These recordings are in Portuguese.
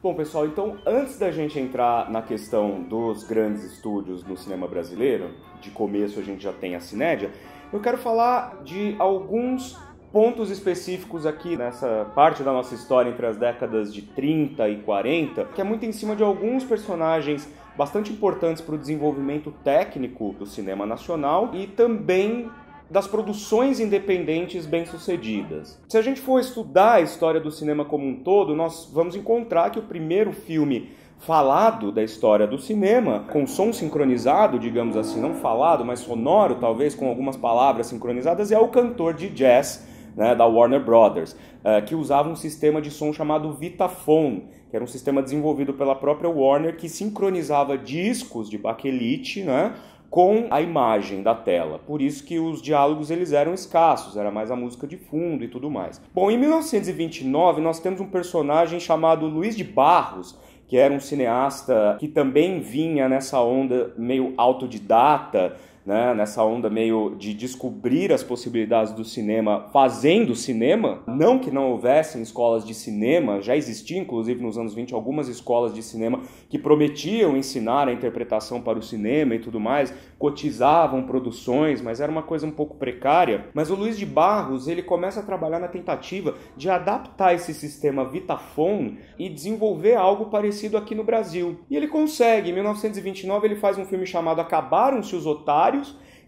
Bom, pessoal, então antes da gente entrar na questão dos grandes estúdios no cinema brasileiro, de começo a gente já tem a Cinédia, eu quero falar de alguns pontos específicos aqui nessa parte da nossa história entre as décadas de 30 e 40, que é muito em cima de alguns personagens bastante importantes para o desenvolvimento técnico do cinema nacional e também das produções independentes bem-sucedidas. Se a gente for estudar a história do cinema como um todo, nós vamos encontrar que o primeiro filme falado da história do cinema, com som sincronizado, digamos assim, não falado, mas sonoro talvez, com algumas palavras sincronizadas, é o cantor de jazz né, da Warner Brothers, uh, que usava um sistema de som chamado Vitaphone, que era um sistema desenvolvido pela própria Warner que sincronizava discos de baquelite, né, com a imagem da tela. Por isso que os diálogos eles eram escassos, era mais a música de fundo e tudo mais. Bom, em 1929 nós temos um personagem chamado Luiz de Barros, que era um cineasta que também vinha nessa onda meio autodidata né, nessa onda meio de descobrir as possibilidades do cinema fazendo cinema. Não que não houvessem escolas de cinema, já existia inclusive nos anos 20 algumas escolas de cinema que prometiam ensinar a interpretação para o cinema e tudo mais, cotizavam produções, mas era uma coisa um pouco precária. Mas o Luiz de Barros ele começa a trabalhar na tentativa de adaptar esse sistema Vitaphone e desenvolver algo parecido aqui no Brasil. E ele consegue. Em 1929 ele faz um filme chamado Acabaram-se os Otários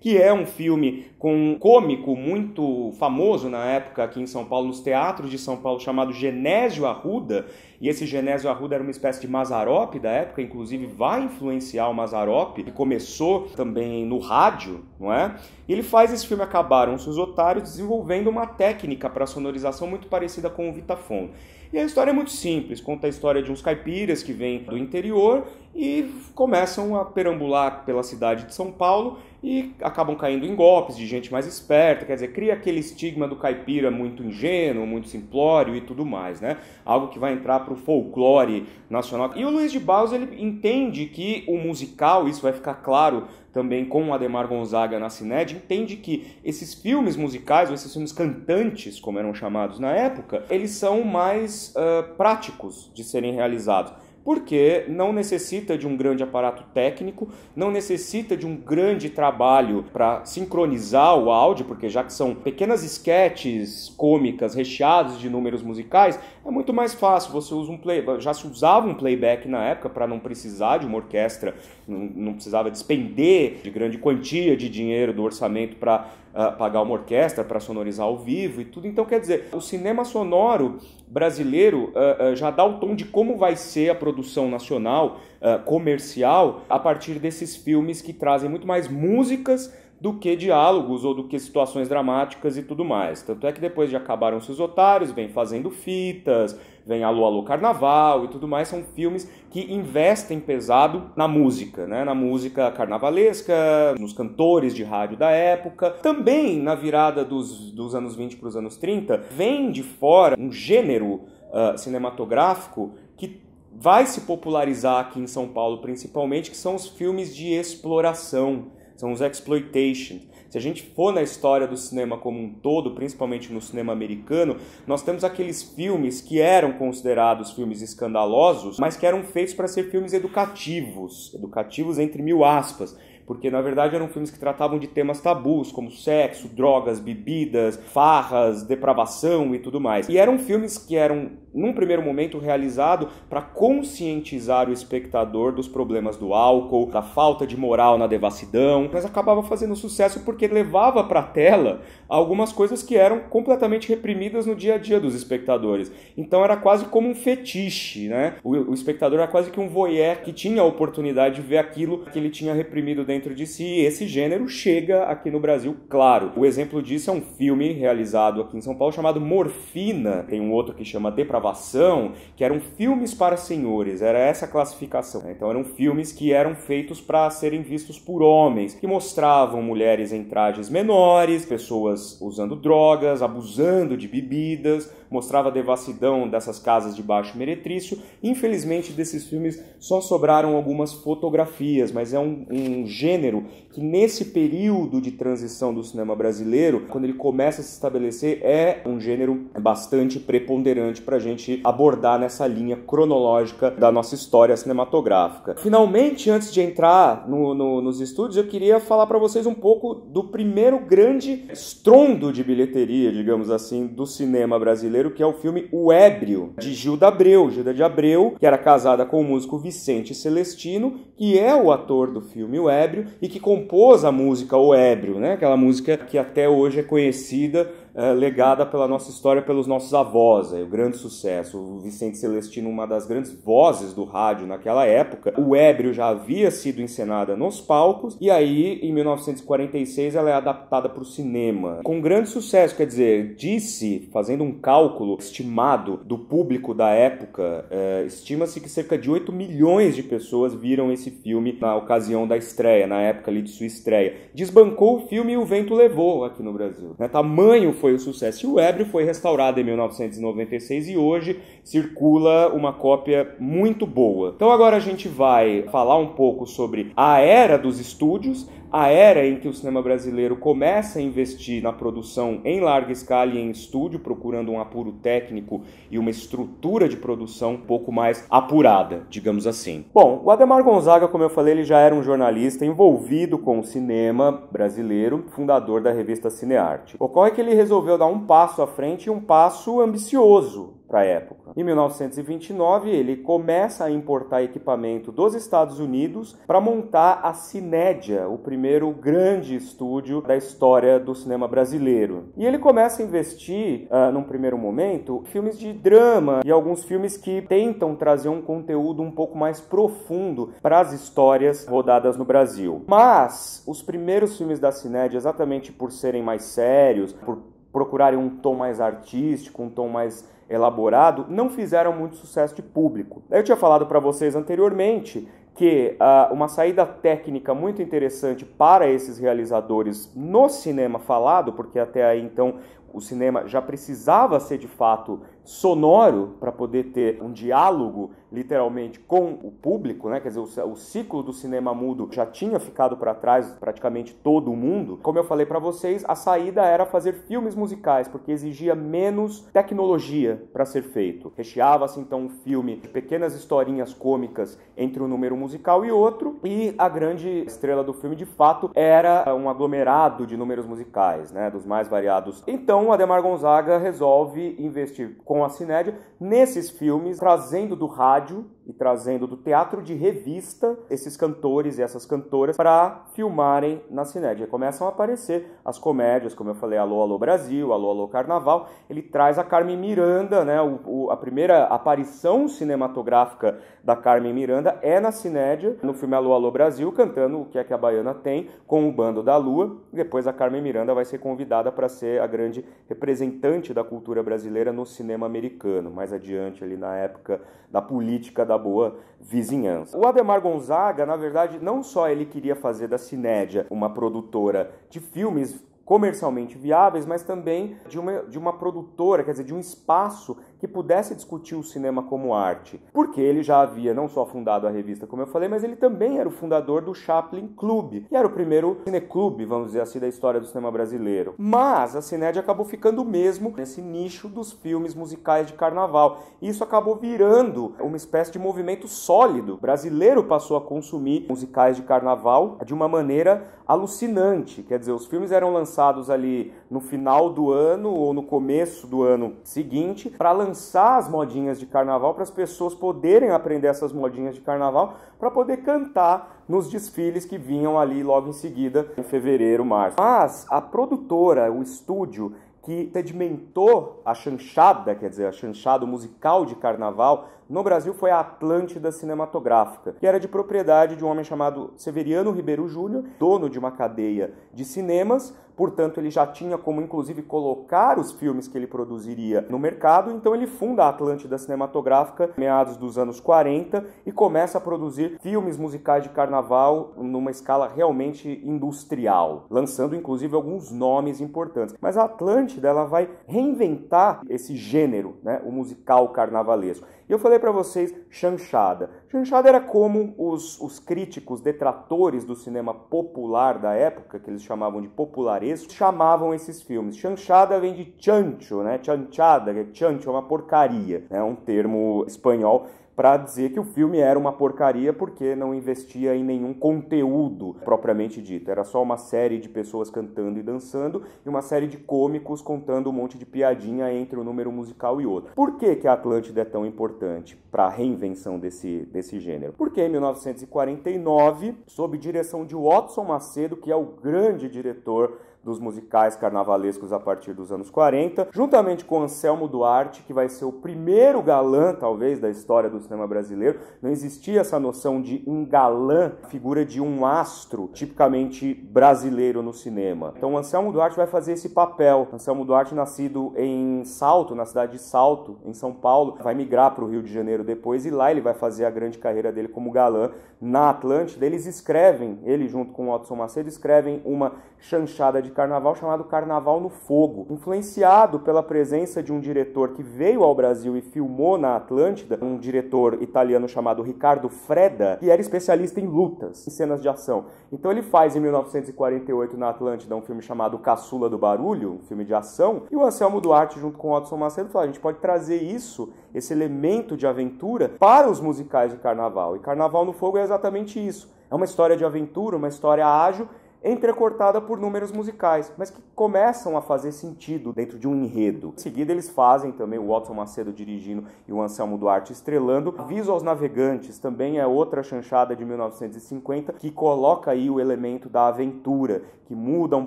que é um filme com um cômico muito famoso na época aqui em São Paulo, nos teatros de São Paulo, chamado Genésio Arruda. E esse Genésio Arruda era uma espécie de Mazarope da época, inclusive vai influenciar o Mazarope, que começou também no rádio, não é? E ele faz esse filme Acabaram-se os Otários, desenvolvendo uma técnica para sonorização muito parecida com o Vitafone. E a história é muito simples, conta a história de uns caipiras que vêm do interior e começam a perambular pela cidade de São Paulo e acabam caindo em golpes de gente mais esperta, quer dizer, cria aquele estigma do caipira muito ingênuo, muito simplório e tudo mais, né? Algo que vai entrar para o folclore nacional. E o Luiz de Baus, ele entende que o musical, isso vai ficar claro também com o Ademar Gonzaga na Cined, entende que esses filmes musicais, ou esses filmes cantantes, como eram chamados na época, eles são mais uh, práticos de serem realizados porque não necessita de um grande aparato técnico, não necessita de um grande trabalho para sincronizar o áudio, porque já que são pequenas esquetes cômicas recheadas de números musicais, é muito mais fácil, você usa um play, já se usava um playback na época para não precisar de uma orquestra, não, não, precisava despender de grande quantia de dinheiro do orçamento para uh, ah, pagar uma orquestra, para sonorizar ao vivo e tudo. Então, quer dizer, o cinema sonoro brasileiro uh, uh, já dá o tom de como vai ser a produção nacional, comercial, a partir desses filmes que trazem muito mais músicas do que diálogos ou do que situações dramáticas e tudo mais. Tanto é que depois de acabaram seus otários, vem fazendo fitas, vem Alô Alô Carnaval e tudo mais, são filmes que investem pesado na música, né? na música carnavalesca, nos cantores de rádio da época. Também na virada dos, dos anos 20 para os anos 30, vem de fora um gênero uh, cinematográfico que vai se popularizar aqui em São Paulo principalmente, que são os filmes de exploração são os exploitation. Se a gente for na história do cinema como um todo, principalmente no cinema americano, nós temos aqueles filmes que eram considerados filmes escandalosos, mas que eram feitos para ser filmes educativos, educativos entre mil aspas porque na verdade eram filmes que tratavam de temas tabus, como sexo, drogas, bebidas, farras, depravação e tudo mais. E eram filmes que eram, num primeiro momento, realizados para conscientizar o espectador dos problemas do álcool, da falta de moral na devassidão, mas acabava fazendo sucesso porque levava para a tela algumas coisas que eram completamente reprimidas no dia a dia dos espectadores. Então era quase como um fetiche, né? O, o espectador era quase que um voyeur que tinha a oportunidade de ver aquilo que ele tinha reprimido dentro dentro de si. Esse gênero chega aqui no Brasil, claro. O exemplo disso é um filme realizado aqui em São Paulo chamado Morfina. Tem um outro que chama Depravação, que eram filmes para senhores, era essa classificação. Né? Então eram filmes que eram feitos para serem vistos por homens, que mostravam mulheres em trajes menores, pessoas usando drogas, abusando de bebidas mostrava a devassidão dessas casas de baixo meretrício. Infelizmente, desses filmes só sobraram algumas fotografias, mas é um, um gênero que, nesse período de transição do cinema brasileiro, quando ele começa a se estabelecer, é um gênero bastante preponderante para a gente abordar nessa linha cronológica da nossa história cinematográfica. Finalmente, antes de entrar no, no, nos estúdios, eu queria falar para vocês um pouco do primeiro grande estrondo de bilheteria, digamos assim, do cinema brasileiro brasileiro, que é o filme O Ébrio, de Gilda Abreu. Gilda de Abreu, que era casada com o músico Vicente Celestino, que é o ator do filme O Ébrio e que compôs a música O Ébrio, né? aquela música que até hoje é conhecida é, legada pela nossa história, pelos nossos avós, é, o grande sucesso. O Vicente Celestino, uma das grandes vozes do rádio naquela época. O Ébrio já havia sido encenada nos palcos, e aí, em 1946, ela é adaptada para o cinema. Com grande sucesso, quer dizer, disse, fazendo um cálculo estimado do público da época, é, estima-se que cerca de 8 milhões de pessoas viram esse filme na ocasião da estreia, na época ali de sua estreia. Desbancou o filme e o vento levou aqui no Brasil. Né? Tamanho foi o sucesso. E o Ébrio foi restaurado em 1996 e hoje circula uma cópia muito boa. Então agora a gente vai falar um pouco sobre a era dos estúdios, a era em que o cinema brasileiro começa a investir na produção em larga escala e em estúdio, procurando um apuro técnico e uma estrutura de produção um pouco mais apurada, digamos assim. Bom, o Ademar Gonzaga, como eu falei, ele já era um jornalista envolvido com o cinema brasileiro, fundador da revista Cinearte. Ocorre é que ele resolveu dar um passo à frente e um passo ambicioso para a época. Em 1929, ele começa a importar equipamento dos Estados Unidos para montar a Cinédia, o primeiro grande estúdio da história do cinema brasileiro. E ele começa a investir, uh, num primeiro momento, filmes de drama e alguns filmes que tentam trazer um conteúdo um pouco mais profundo para as histórias rodadas no Brasil. Mas os primeiros filmes da Cinédia, exatamente por serem mais sérios, por procurarem um tom mais artístico, um tom mais elaborado, não fizeram muito sucesso de público. Eu tinha falado para vocês anteriormente que uh, uma saída técnica muito interessante para esses realizadores no cinema falado, porque até aí então o cinema já precisava ser de fato sonoro para poder ter um diálogo literalmente com o público, né? Quer dizer, o, o ciclo do cinema mudo já tinha ficado para trás praticamente todo o mundo. Como eu falei para vocês, a saída era fazer filmes musicais, porque exigia menos tecnologia para ser feito. Recheava-se então um filme de pequenas historinhas cômicas entre um número musical e outro, e a grande estrela do filme de fato era um aglomerado de números musicais, né, dos mais variados. Então, Ademar Gonzaga resolve investir com a Cinédia, nesses filmes, trazendo do rádio e trazendo do teatro de revista esses cantores e essas cantoras para filmarem na Cinédia. começam a aparecer as comédias, como eu falei, Alô, Alô Brasil, Alô, Alô Carnaval. Ele traz a Carmen Miranda, né? O, o, a primeira aparição cinematográfica da Carmen Miranda é na Cinédia, no filme Alô, Alô Brasil, cantando O Que É Que a Baiana Tem, com o Bando da Lua. E depois a Carmen Miranda vai ser convidada para ser a grande representante da cultura brasileira no cinema americano. Mais adiante, ali na época da política da boa vizinhança. O Ademar Gonzaga, na verdade, não só ele queria fazer da Cinédia uma produtora de filmes comercialmente viáveis, mas também de uma, de uma produtora, quer dizer, de um espaço que pudesse discutir o cinema como arte, porque ele já havia não só fundado a revista, como eu falei, mas ele também era o fundador do Chaplin Club, e era o primeiro cineclube, vamos dizer assim, da história do cinema brasileiro. Mas a Cined acabou ficando mesmo nesse nicho dos filmes musicais de carnaval. E isso acabou virando uma espécie de movimento sólido. O brasileiro passou a consumir musicais de carnaval de uma maneira alucinante. Quer dizer, os filmes eram lançados ali no final do ano ou no começo do ano seguinte para lançar as modinhas de carnaval para as pessoas poderem aprender essas modinhas de carnaval para poder cantar nos desfiles que vinham ali logo em seguida em fevereiro, março. Mas a produtora, o estúdio que sedimentou a chanchada, quer dizer, a chanchada musical de carnaval no Brasil foi a Atlântida Cinematográfica, que era de propriedade de um homem chamado Severiano Ribeiro Júnior, dono de uma cadeia de cinemas, portanto ele já tinha como inclusive colocar os filmes que ele produziria no mercado, então ele funda a Atlântida Cinematográfica meados dos anos 40 e começa a produzir filmes musicais de carnaval numa escala realmente industrial, lançando inclusive alguns nomes importantes. Mas a Atlântida ela vai reinventar esse gênero, né, o musical carnavalesco. E eu falei para vocês chanchada. Chanchada era como os, os críticos detratores do cinema popular da época, que eles chamavam de popularesco, chamavam esses filmes. Chanchada vem de chancho, né? Chanchada, que é chancho é uma porcaria, é né? um termo espanhol para dizer que o filme era uma porcaria porque não investia em nenhum conteúdo propriamente dito. Era só uma série de pessoas cantando e dançando e uma série de cômicos contando um monte de piadinha entre um número musical e outro. Por que, que a Atlântida é tão importante para a reinvenção desse, desse gênero? Porque em 1949, sob direção de Watson Macedo, que é o grande diretor dos musicais carnavalescos a partir dos anos 40, juntamente com Anselmo Duarte, que vai ser o primeiro galã, talvez, da história do cinema brasileiro. Não existia essa noção de um galã, figura de um astro tipicamente brasileiro no cinema. Então, Anselmo Duarte vai fazer esse papel. Anselmo Duarte, nascido em Salto, na cidade de Salto, em São Paulo, vai migrar para o Rio de Janeiro depois e lá ele vai fazer a grande carreira dele como galã na Atlântida. Eles escrevem, ele junto com o Watson Macedo, escrevem uma chanchada de carnaval chamado Carnaval no Fogo. Influenciado pela presença de um diretor que veio ao Brasil e filmou na Atlântida, um diretor italiano chamado Ricardo Freda, que era especialista em lutas, em cenas de ação. Então ele faz em 1948 na Atlântida um filme chamado Caçula do Barulho, um filme de ação, e o Anselmo Duarte junto com o Watson Macedo falaram, ah, a gente pode trazer isso, esse elemento de aventura para os musicais de carnaval. E Carnaval no Fogo é exatamente isso. É uma história de aventura, uma história ágil entrecortada por números musicais, mas que começam a fazer sentido dentro de um enredo. Em seguida, eles fazem também o Watson Macedo dirigindo e o Anselmo Duarte estrelando. Aviso aos Navegantes também é outra chanchada de 1950 que coloca aí o elemento da aventura, que muda um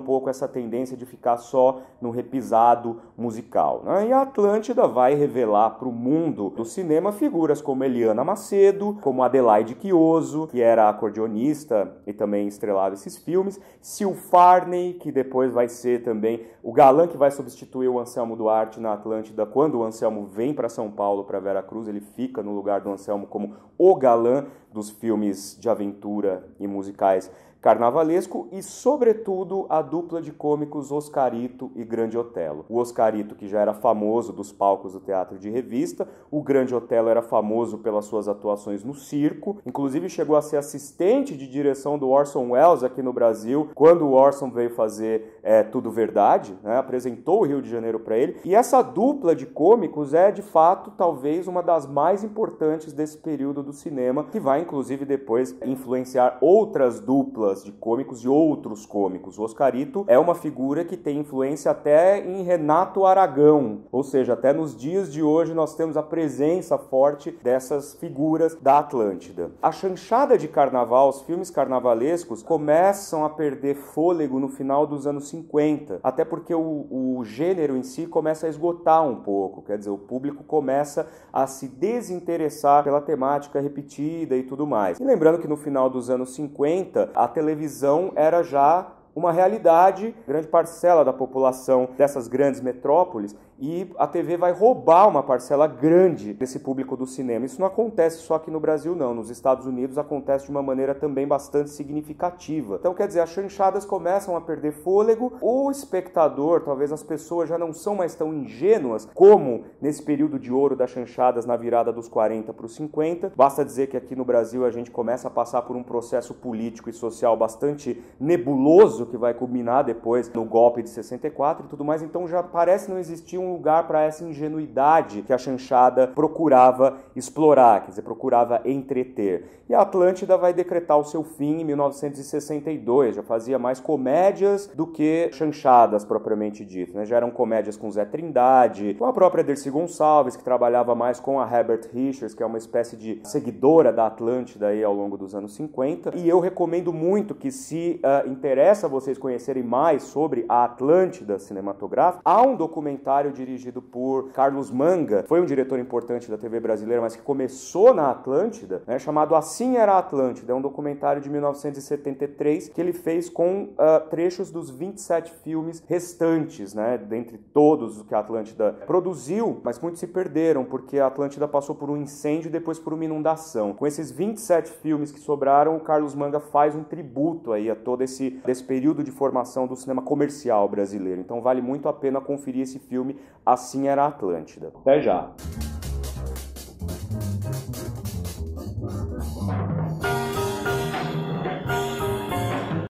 pouco essa tendência de ficar só no repisado musical. Né? E a Atlântida vai revelar para o mundo do cinema figuras como Eliana Macedo, como Adelaide Chioso, que era acordeonista e também estrelava esses filmes, o Farney, que depois vai ser também o galã que vai substituir o Anselmo Duarte na Atlântida. Quando o Anselmo vem para São Paulo, para Veracruz, ele fica no lugar do Anselmo como o galã dos filmes de aventura e musicais carnavalesco e, sobretudo, a dupla de cômicos Oscarito e Grande Otelo. O Oscarito, que já era famoso dos palcos do teatro de revista, o Grande Otelo era famoso pelas suas atuações no circo, inclusive chegou a ser assistente de direção do Orson Welles aqui no Brasil, quando o Orson veio fazer é, Tudo Verdade, né? apresentou o Rio de Janeiro para ele. E essa dupla de cômicos é, de fato, talvez uma das mais importantes desse período do cinema, que vai inclusive depois influenciar outras duplas de cômicos e outros cômicos. O Oscarito é uma figura que tem influência até em Renato Aragão, ou seja, até nos dias de hoje nós temos a presença forte dessas figuras da Atlântida. A chanchada de carnaval, os filmes carnavalescos começam a perder fôlego no final dos anos 50, até porque o, o gênero em si começa a esgotar um pouco, quer dizer, o público começa a se desinteressar pela temática repetida e tudo tudo mais. E lembrando que no final dos anos 50, a televisão era já uma realidade, grande parcela da população dessas grandes metrópoles, e a TV vai roubar uma parcela grande desse público do cinema. Isso não acontece só aqui no Brasil, não. Nos Estados Unidos acontece de uma maneira também bastante significativa. Então, quer dizer, as chanchadas começam a perder fôlego, o espectador, talvez as pessoas já não são mais tão ingênuas como nesse período de ouro das chanchadas na virada dos 40 para os 50. Basta dizer que aqui no Brasil a gente começa a passar por um processo político e social bastante nebuloso o que vai culminar depois no golpe de 64 e tudo mais. Então já parece não existir um lugar para essa ingenuidade que a chanchada procurava explorar, quer dizer, procurava entreter. E a Atlântida vai decretar o seu fim em 1962, já fazia mais comédias do que chanchadas propriamente dito, né? Já eram comédias com Zé Trindade, com a própria Dercy Gonçalves, que trabalhava mais com a Herbert Richards, que é uma espécie de seguidora da Atlântida aí ao longo dos anos 50. E eu recomendo muito que se uh, interessa vocês conhecerem mais sobre a Atlântida cinematográfica, há um documentário dirigido por Carlos Manga, foi um diretor importante da TV brasileira, mas que começou na Atlântida, né, chamado Assim Era a Atlântida. É um documentário de 1973 que ele fez com uh, trechos dos 27 filmes restantes, né, dentre todos os que a Atlântida produziu, mas muitos se perderam porque a Atlântida passou por um incêndio e depois por uma inundação. Com esses 27 filmes que sobraram, o Carlos Manga faz um tributo aí a todo esse, esse período período de formação do cinema comercial brasileiro. Então vale muito a pena conferir esse filme Assim Era a Atlântida. Até já!